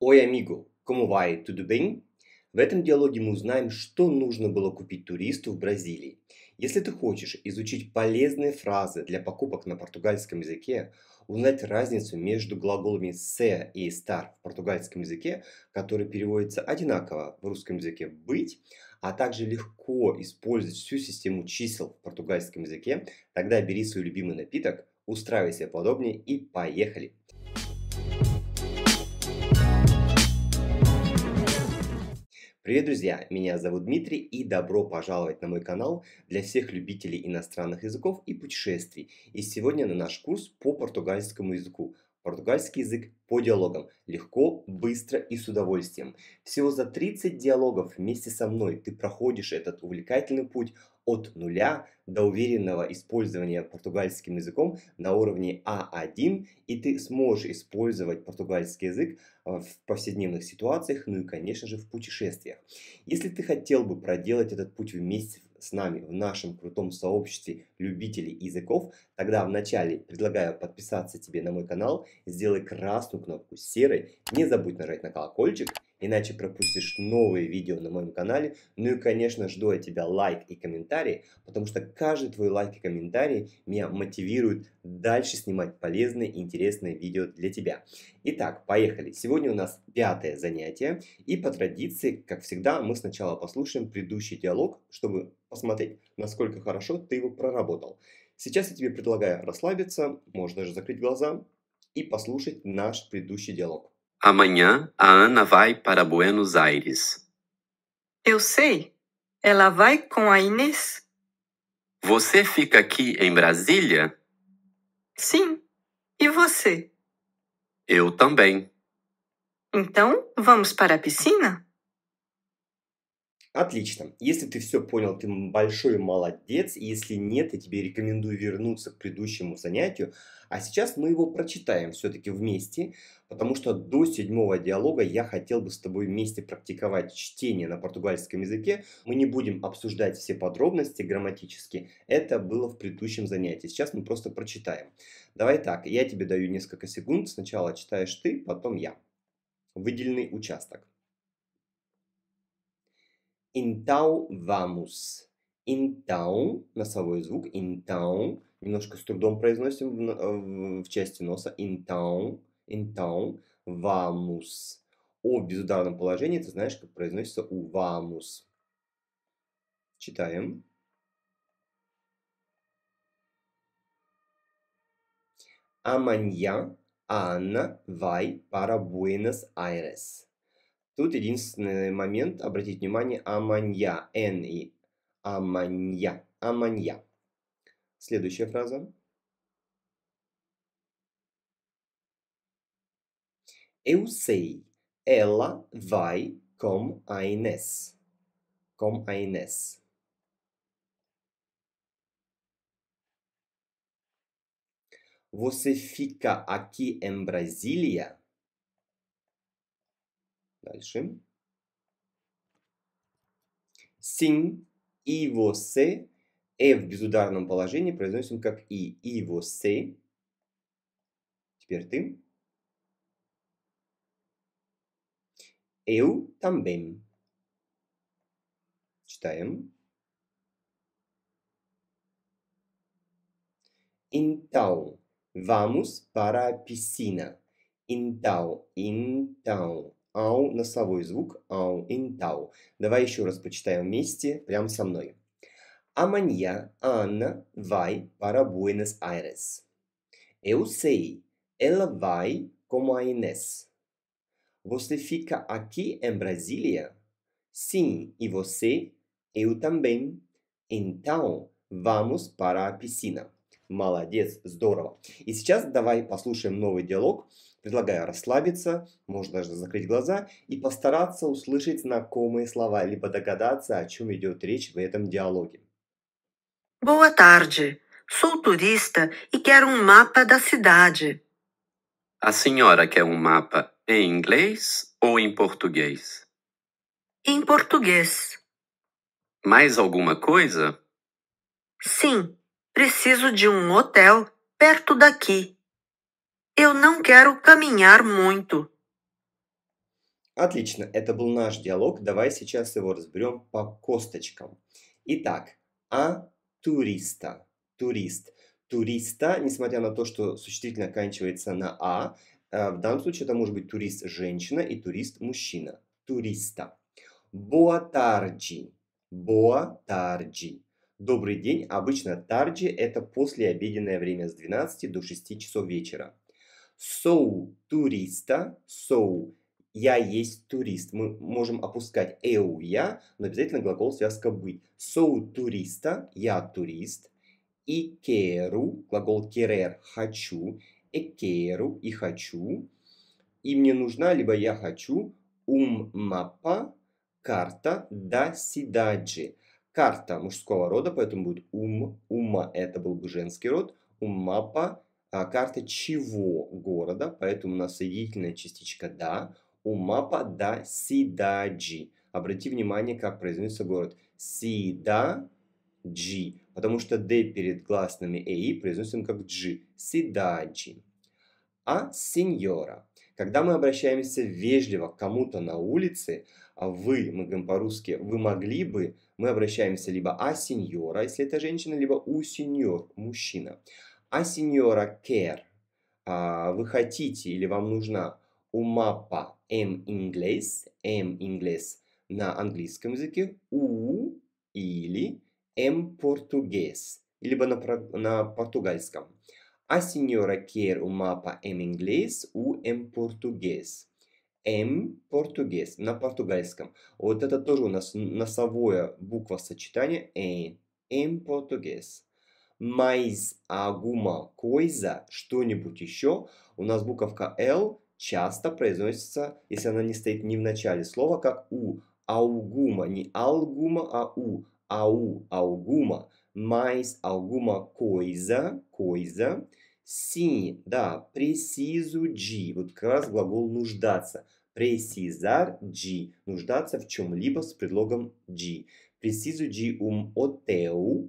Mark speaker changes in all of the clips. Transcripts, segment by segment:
Speaker 1: Ой, амиго, como vai? Tudo bem? В этом диалоге мы узнаем, что нужно было купить туристу в Бразилии. Если ты хочешь изучить полезные фразы для покупок на португальском языке, узнать разницу между глаголами «se» и «estar» в португальском языке, которые переводятся одинаково в русском языке «быть», а также легко использовать всю систему чисел в португальском языке, тогда бери свой любимый напиток, устраивайся подобнее и поехали! Привет, друзья! Меня зовут Дмитрий и добро пожаловать на мой канал для всех любителей иностранных языков и путешествий. И сегодня на наш курс по португальскому языку. Португальский язык по диалогам. Легко, быстро и с удовольствием. Всего за 30 диалогов вместе со мной ты проходишь этот увлекательный путь от нуля до уверенного использования португальским языком на уровне А1, и ты сможешь использовать португальский язык э, в повседневных ситуациях, ну и, конечно же, в путешествиях. Если ты хотел бы проделать этот путь вместе с нами в нашем крутом сообществе любителей языков, тогда вначале предлагаю подписаться тебе на мой канал, сделай красную кнопку серой, не забудь нажать на колокольчик – иначе пропустишь новые видео на моем канале. Ну и, конечно, жду от тебя лайк и комментарий, потому что каждый твой лайк и комментарий меня мотивирует дальше снимать полезные и интересные видео для тебя. Итак, поехали. Сегодня у нас пятое занятие, и по традиции, как всегда, мы сначала послушаем предыдущий диалог, чтобы посмотреть, насколько хорошо ты его проработал. Сейчас я тебе предлагаю расслабиться, можно даже закрыть глаза и послушать наш предыдущий диалог.
Speaker 2: Amanhã a Ana vai para Buenos Aires.
Speaker 3: Eu sei. Ela vai com a Inês?
Speaker 2: Você fica aqui em Brasília?
Speaker 3: Sim. E você?
Speaker 2: Eu também.
Speaker 3: Então, vamos para a piscina?
Speaker 2: Отлично. Если ты все
Speaker 1: понял, ты большой молодец. Если нет, я тебе рекомендую вернуться к предыдущему занятию. А сейчас мы его прочитаем все-таки вместе, потому что до седьмого диалога я хотел бы с тобой вместе практиковать чтение на португальском языке. Мы не будем обсуждать все подробности грамматически. Это было в предыдущем занятии. Сейчас мы просто прочитаем. Давай так, я тебе даю несколько секунд. Сначала читаешь ты, потом я. Выделенный участок. Интау вамус. Интау, носовой звук, интау. Немножко с трудом произносим в, в, части носа. Интау, интау, вамус. О безударном положении ты знаешь, как произносится у вамус. Читаем. Аманья Анна Вай пара Буэнос Айрес. Тут единственный момент, обратить внимание, аманья, н и аманья, аманья. Следующая фраза. Eu sei, ela vai com a Inês. Com a Inês. Você fica aqui em Brasília? Дальше. Синь и восе. Э в безударном положении произносим как и. И восе. Теперь ты. Eu também. Читаем. Então, vamos para a piscina. Então, então ау, носовой звук, ау, интау. Давай еще раз почитаем вместе, прям со мной. Amanhã, Ana vai para Buenos Aires. Eu sei, ela vai como a Inês. Você fica aqui em Brasília? Sim, e você? Eu também. Então, vamos para a piscina. Молодец, здорово. И сейчас давай послушаем новый диалог. Предлагаю расслабиться, можно даже закрыть глаза и постараться услышать знакомые слова, либо догадаться, о чем идет речь в
Speaker 2: этом диалоге.
Speaker 3: Boa tarde. Sou turista e quero um mapa da cidade.
Speaker 2: A senhora quer um mapa em inglês ou em português?
Speaker 3: Em português.
Speaker 2: Mais alguma coisa?
Speaker 3: Sim, preciso de um hotel perto daqui. Eu não quero caminhar muito.
Speaker 1: Отлично, это был наш диалог. Давай сейчас его разберем по косточкам. Итак, а туриста. Турист. Туриста, несмотря на то, что существительное оканчивается на а, э, в данном случае это может быть турист женщина и турист мужчина. Туриста. Боатарджи. Боатарджи. Добрый день. Обычно тарджи – это послеобеденное время с 12 до 6 часов вечера. Соу туриста, соу я есть турист. Мы можем опускать эу я, но обязательно глагол связка быть. Соу туриста, я турист. И керу, глагол керер, хочу. И керу, и хочу. И мне нужна, либо я хочу, ум мапа, карта, да сидаджи. Карта мужского рода, поэтому будет ум, ума, это был бы женский род. Ум мапа, а, карта чего города, поэтому у нас соединительная частичка «да». У мапа «да» «сидаджи». Обрати внимание, как произносится город. «Сидаджи». Потому что «д» перед гласными и «э» произносим как «джи». «Сидаджи». А «сеньора». Когда мы обращаемся вежливо к кому-то на улице, а вы, мы говорим по-русски, вы могли бы, мы обращаемся либо а сеньора, если это женщина, либо у сеньор, мужчина. А сеньора Кер, а, вы хотите или вам нужна у мапа М инглес, М инглес на английском языке,
Speaker 3: у
Speaker 1: или М португес, либо на, на португальском. А сеньора Кер у мапа М инглес, у М португес. М португес на португальском. Вот это тоже у нас носовое буква сочетания Э. М португес mais alguma coisa, что-нибудь еще, у нас буковка L часто произносится, если она не стоит не в начале слова, как у аугума, не алгума, а у ау аугума, mais alguma coisa, coisa, sim, да, preciso de, вот как раз глагол нуждаться, precisar de, нуждаться в чем-либо с предлогом de, preciso de um hotel,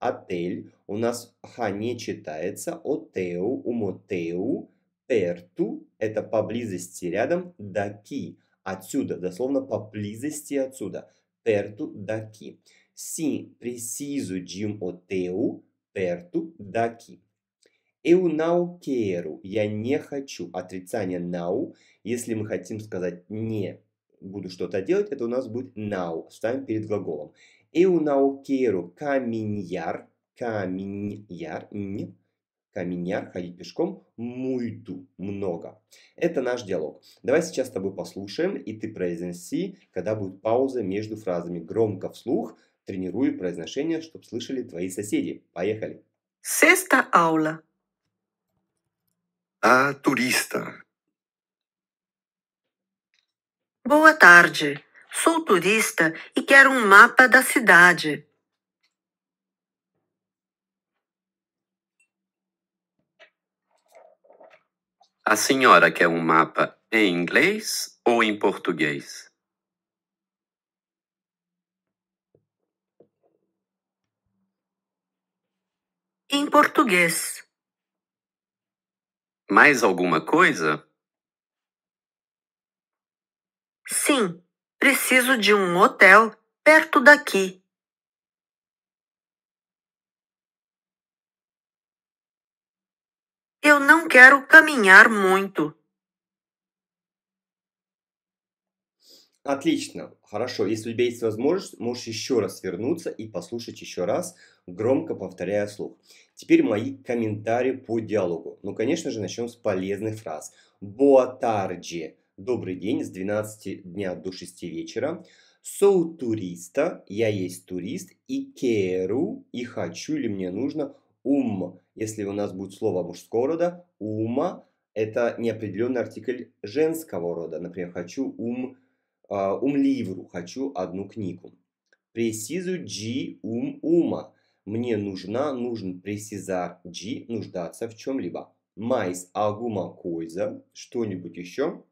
Speaker 1: отель. У нас х не читается. Отеу, умотеу, перту. Это поблизости рядом. Даки. Отсюда, дословно поблизости отсюда. Перту, даки. Си preciso de отеу перту даки. daqui. Eu não quero. Я не хочу. Отрицание нау. Если мы хотим сказать не буду что-то делать, это у нас будет now. Ставим перед глаголом. Eu não quero caminhar, caminhar, caminhar, ходить пешком, muito, много. Это наш диалог. Давай сейчас с тобой послушаем, и ты произнеси, когда будет пауза между фразами громко вслух, Тренирую произношение, чтобы слышали твои соседи. Поехали.
Speaker 3: Sexta aula. A а, turista. Boa tarde. Sou turista e quero um mapa da cidade.
Speaker 2: A senhora quer um mapa em inglês ou em português?
Speaker 3: Em português.
Speaker 2: Mais alguma coisa?
Speaker 3: Sim, Preciso de um hotel perto daqui. Eu não quero caminhar muito.
Speaker 1: Отлично, хорошо. Если у тебя есть возможность, можешь еще раз вернуться и послушать еще раз, громко повторяя слух. Теперь мои комментарии по диалогу. Ну, конечно же, начнем с полезных фраз. Boa tarde добрый день с 12 дня до 6 вечера. Соу туриста, я есть турист, и керу, и хочу или мне нужно ум. Если у нас будет слово мужского рода, ума, это неопределенный артикль женского рода. Например, хочу ум, э, ум ливру, хочу одну книгу. Пресизу джи ум ума. Мне нужна, нужен пресизар джи, нуждаться в чем-либо. Майс агума койза, что-нибудь еще.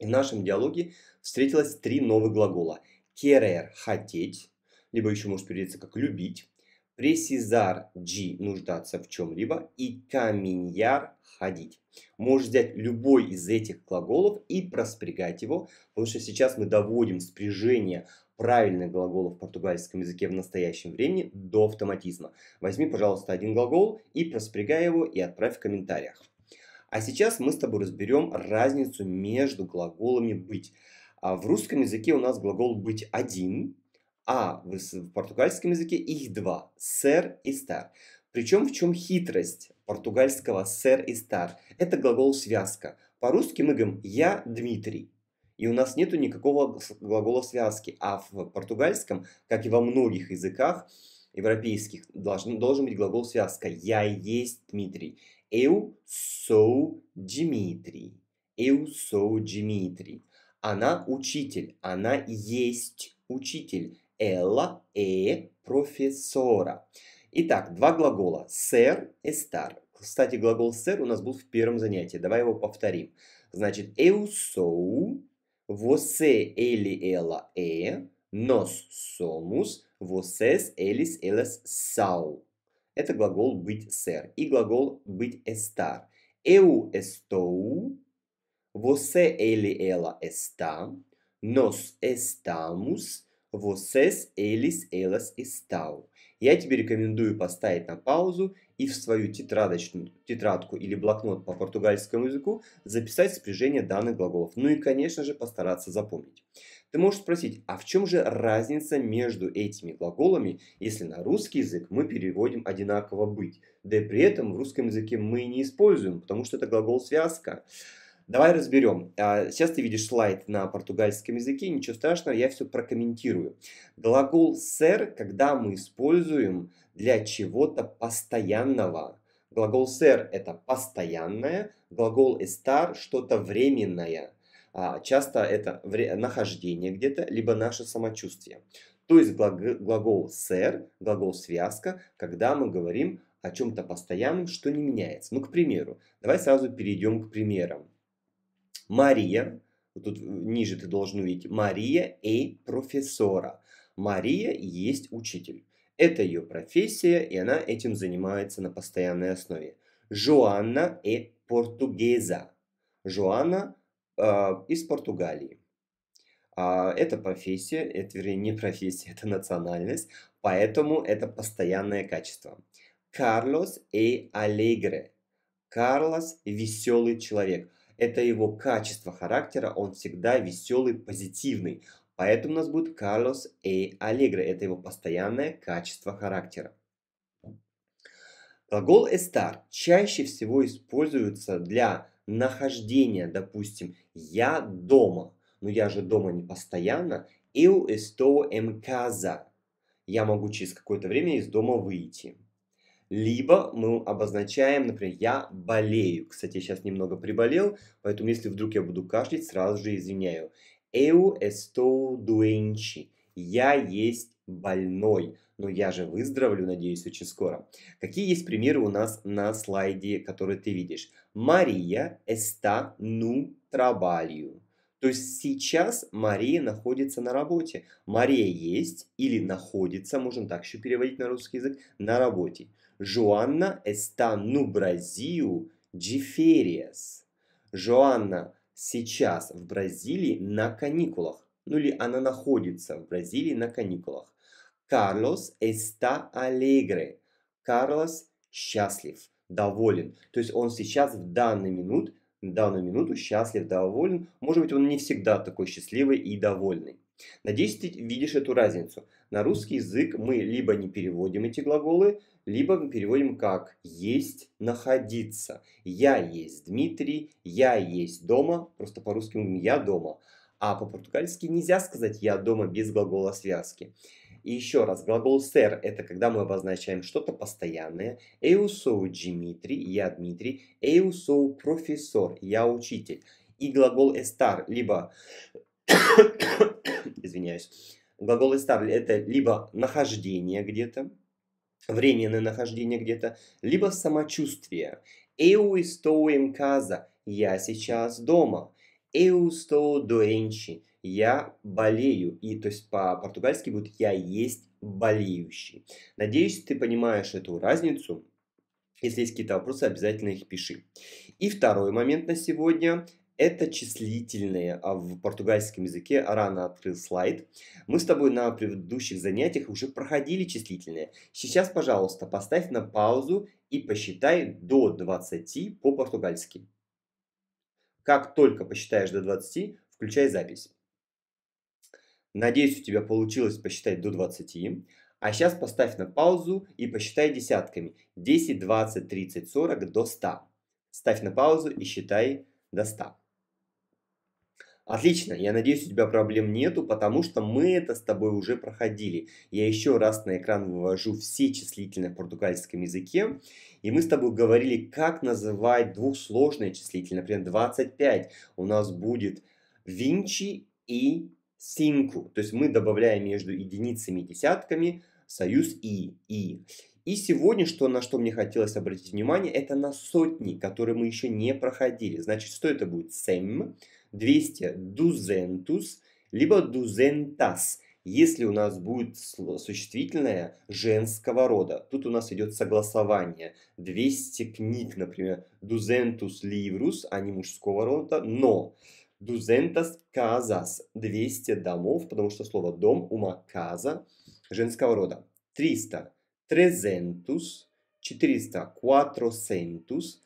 Speaker 1: В нашем диалоге встретилось три новых глагола. Querer – хотеть, либо еще может переводиться как любить. Precisar G – нуждаться в чем-либо. И caminhar – ходить. Можешь взять любой из этих глаголов и проспрягать его, потому что сейчас мы доводим спряжение правильных глаголов в португальском языке в настоящем времени до автоматизма. Возьми, пожалуйста, один глагол и проспрягай его и отправь в комментариях. А сейчас мы с тобой разберем разницу между глаголами «быть». А в русском языке у нас глагол «быть» один, а в, в португальском языке их два – «ser» и «estar». Причем в чем хитрость португальского «ser» и «estar»? Это глагол «связка». По-русски мы говорим «я Дмитрий», и у нас нету никакого глагола связки. А в португальском, как и во многих языках европейских, должен, должен быть глагол связка. Я есть Дмитрий. Eu sou Дмитрий. Eu sou Дмитрий. Она учитель. Она есть учитель. Элла é э профессора. Итак, два глагола. Ser и стар. Кстати, глагол ser у нас был в первом занятии. Давай его повторим. Значит, eu sou, você, ele, ela é, nós somos, vocês, eles, elas são. Это глагол быть сэр. И глагол быть estar. Eu estou, você, ele, ela está, nós estamos, vocês, eles, elas estão. Я тебе рекомендую поставить на паузу и в свою тетрадочную, тетрадку или блокнот по португальскому языку записать спряжение данных глаголов. Ну и, конечно же, постараться запомнить. Ты можешь спросить, а в чем же разница между этими глаголами, если на русский язык мы переводим одинаково «быть», да и при этом в русском языке мы не используем, потому что это глагол-связка. Давай разберем. А, сейчас ты видишь слайд на португальском языке, ничего страшного, я все прокомментирую. Глагол «ser», когда мы используем для чего-то постоянного. Глагол «ser» — это постоянное, глагол «estar» — что-то временное. А, часто это нахождение где-то, либо наше самочувствие. То есть глагол «сэр», глагол «связка», когда мы говорим о чем-то постоянном, что не меняется. Ну, к примеру, давай сразу перейдем к примерам. Мария, вот тут ниже ты должен увидеть, Мария и профессора. Мария есть учитель. Это ее профессия, и она этим занимается на постоянной основе. Жоанна и португеза. Жоанна а, из Португалии. А, это профессия, это, вернее, не профессия, это национальность, поэтому это постоянное качество. Карлос и Алегре. Карлос – веселый человек. Это его качество характера, он всегда веселый, позитивный. Поэтому у нас будет Карлос и Алегре. Это его постоянное качество характера. Глагол estar чаще всего используется для Нахождение, допустим, я дома, но я же дома не постоянно, eu estou em casa. Я могу через какое-то время из дома выйти. Либо мы обозначаем, например, я болею. Кстати, я сейчас немного приболел, поэтому если вдруг я буду кашлять, сразу же извиняю. Eu estou doente. Я есть больной но я же выздоровлю, надеюсь, очень скоро. Какие есть примеры у нас на слайде, который ты видишь? Мария está ну trabalho. То есть сейчас Мария находится на работе. Мария есть или находится, можно так еще переводить на русский язык, на работе. Жуанна está ну Brasil de férias. Жуанна сейчас в Бразилии на каникулах. Ну или она находится в Бразилии на каникулах. Carlos está alegre. Карлос счастлив, доволен. То есть он сейчас в данный минут, в данную минуту счастлив, доволен. Может быть, он не всегда такой счастливый и довольный. Надеюсь, ты видишь эту разницу. На русский язык мы либо не переводим эти глаголы, либо мы переводим как «есть», «находиться». «Я есть Дмитрий», «я есть дома», просто по-русски «я дома». А по-португальски нельзя сказать «я дома» без глагола связки. И еще раз, глагол «сэр» – это когда мы обозначаем что-то постоянное. «Эусоу Димитри» – «я Дмитрий». «Эусоу профессор» – «я учитель». И глагол «эстар» либо извиняюсь, глагол «эстар» – это либо нахождение где-то, временное нахождение где-то, либо самочувствие. «Eu estou em casa» – «я сейчас дома». «Eu estou doente» я болею. И то есть по-португальски будет я есть болеющий. Надеюсь, ты понимаешь эту разницу. Если есть какие-то вопросы, обязательно их пиши. И второй момент на сегодня – это числительные а в португальском языке. Рано открыл слайд. Мы с тобой на предыдущих занятиях уже проходили числительные. Сейчас, пожалуйста, поставь на паузу и посчитай до 20 по-португальски. Как только посчитаешь до 20, включай запись. Надеюсь, у тебя получилось посчитать до 20. А сейчас поставь на паузу и посчитай десятками. 10, 20, 30, 40 до 100. Ставь на паузу и считай до 100. Отлично, я надеюсь, у тебя проблем нету, потому что мы это с тобой уже проходили. Я еще раз на экран вывожу все числительные в португальском языке. И мы с тобой говорили, как называть двухсложные числительные. Например, 25 у нас будет Винчи и синку, То есть мы добавляем между единицами и десятками союз и, и. И сегодня, что, на что мне хотелось обратить внимание, это на сотни, которые мы еще не проходили. Значит, что это будет? Сем, 200, дузентус, либо дузентас, если у нас будет существительное женского рода. Тут у нас идет согласование. 200 книг, например, дузентус ливрус, они мужского рода, но Дузентас казас. 200 домов, потому что слово дом, ума, каза, женского рода. 300. Трезентус. 400. Кватросентус.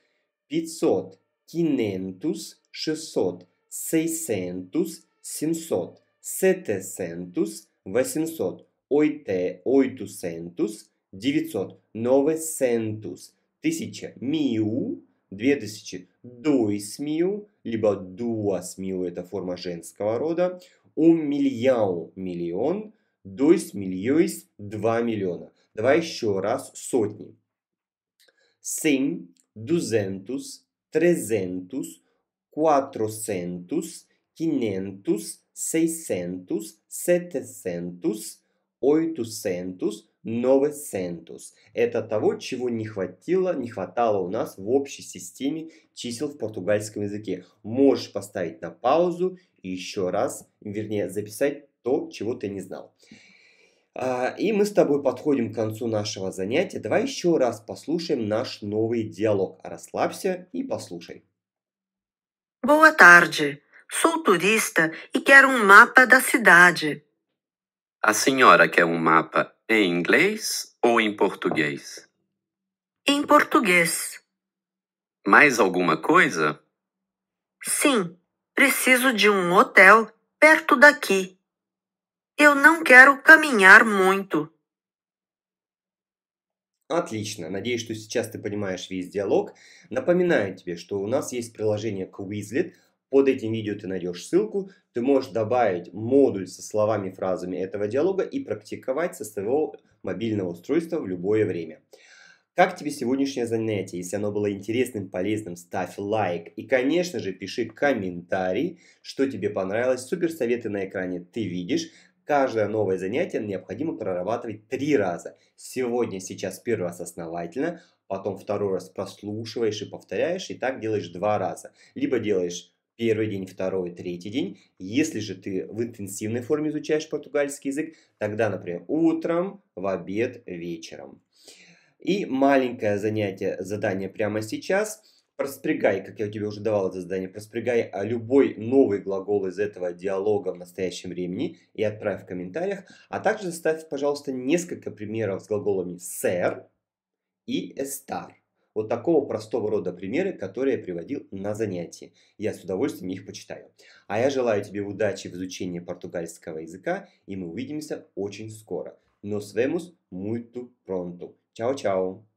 Speaker 1: 500. Кинентус. 600. Сейсентус. 700. Сетесентус. 800. Ойте, ойтусентус. 900. Новесентус. 1000. Миу. 2000. dois mil, либо duas mil – это форма женского рода, um milhão – миллион, dois milhões – два миллиона. Давай еще раз сотни. Cem, duzentos, trezentos, quatrocentos, quinhentos, seiscentos, setecentos, oitocentos, Новый novecentус. Это того, чего не хватило, не хватало у нас в общей системе чисел в португальском языке. Можешь поставить на паузу и еще раз, вернее, записать то, чего ты не знал. А, и мы с тобой подходим к концу нашего занятия. Давай еще раз послушаем наш новый диалог. Расслабься
Speaker 2: и послушай.
Speaker 3: Boa tarde. Sou turista e quero um mapa da cidade.
Speaker 2: A senhora quer um mapa Em inglês ou em português?
Speaker 3: Em português.
Speaker 2: Mais alguma coisa?
Speaker 3: Sim, preciso de um hotel perto daqui. Eu não quero caminhar muito.
Speaker 1: Отлично. Надеюсь, что сейчас ты понимаешь весь диалог. Напоминаю тебе, что у нас есть приложение Quizlet. Под этим видео ты найдешь ссылку, ты можешь добавить модуль со словами и фразами этого диалога и практиковать со своего мобильного устройства в любое время. Как тебе сегодняшнее занятие? Если оно было интересным, полезным, ставь лайк. И, конечно же, пиши комментарий, что тебе понравилось. Супер советы на экране ты видишь. Каждое новое занятие необходимо прорабатывать три раза. Сегодня, сейчас первый раз основательно, потом второй раз прослушиваешь и повторяешь, и так делаешь два раза. Либо делаешь первый день, второй, третий день. Если же ты в интенсивной форме изучаешь португальский язык, тогда, например, утром, в обед, вечером. И маленькое занятие, задание прямо сейчас. Проспрягай, как я тебе уже давал это задание, проспрягай а, любой новый глагол из этого диалога в настоящем времени и отправь в комментариях. А также ставь, пожалуйста, несколько примеров с глаголами «ser» и «estar» вот такого простого рода примеры, которые я приводил на занятии. Я с удовольствием их почитаю. А я желаю тебе удачи в изучении португальского языка, и мы увидимся очень скоро. Nos vemos muito pronto. Чао-чао!